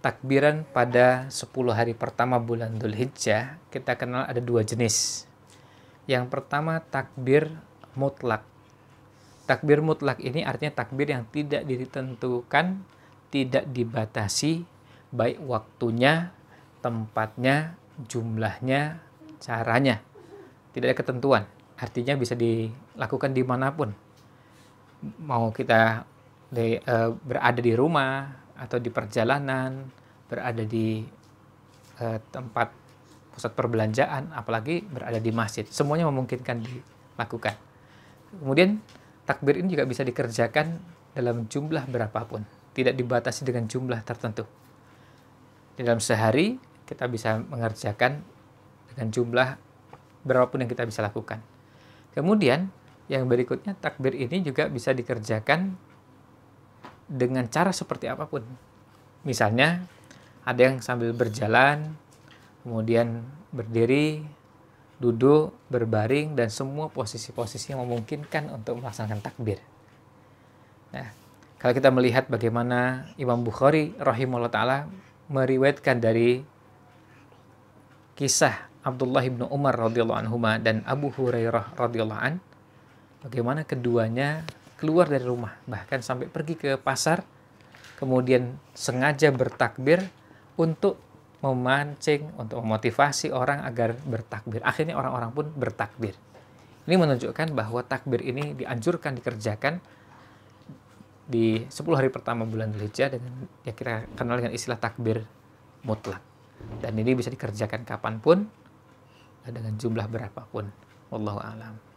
takbiran pada 10 hari pertama bulan Dhul Hijjah kita kenal ada dua jenis. Yang pertama takbir mutlak. Takbir mutlak ini artinya takbir yang tidak ditentukan, tidak dibatasi baik waktunya, tempatnya, jumlahnya, caranya. Tidak ada ketentuan. Artinya bisa dilakukan dimanapun. Mau kita di, uh, eh, berada di rumah, atau di perjalanan, berada di eh, tempat pusat perbelanjaan, apalagi berada di masjid. Semuanya memungkinkan dilakukan. Kemudian takbir ini juga bisa dikerjakan dalam jumlah berapapun, tidak dibatasi dengan jumlah tertentu. Di dalam sehari kita bisa mengerjakan dengan jumlah berapapun yang kita bisa lakukan. Kemudian yang berikutnya takbir ini juga bisa dikerjakan dengan cara seperti apapun. Misalnya ada yang sambil berjalan, kemudian berdiri, duduk, berbaring dan semua posisi-posisi yang memungkinkan untuk melaksanakan takbir. Nah, kalau kita melihat bagaimana Imam Bukhari rahimahullah taala meriwayatkan dari kisah Abdullah ibnu Umar radhiyallahu anhu dan Abu Hurairah radhiyallahu an bagaimana keduanya keluar dari rumah, bahkan sampai pergi ke pasar, kemudian sengaja bertakbir untuk memancing, untuk memotivasi orang agar bertakbir. Akhirnya orang-orang pun bertakbir. Ini menunjukkan bahwa takbir ini dianjurkan dikerjakan di 10 hari pertama bulan Dzulhijjah dan ya kita kenal dengan istilah takbir mutlak. Dan ini bisa dikerjakan kapanpun dengan jumlah berapapun. Wallahu a'lam.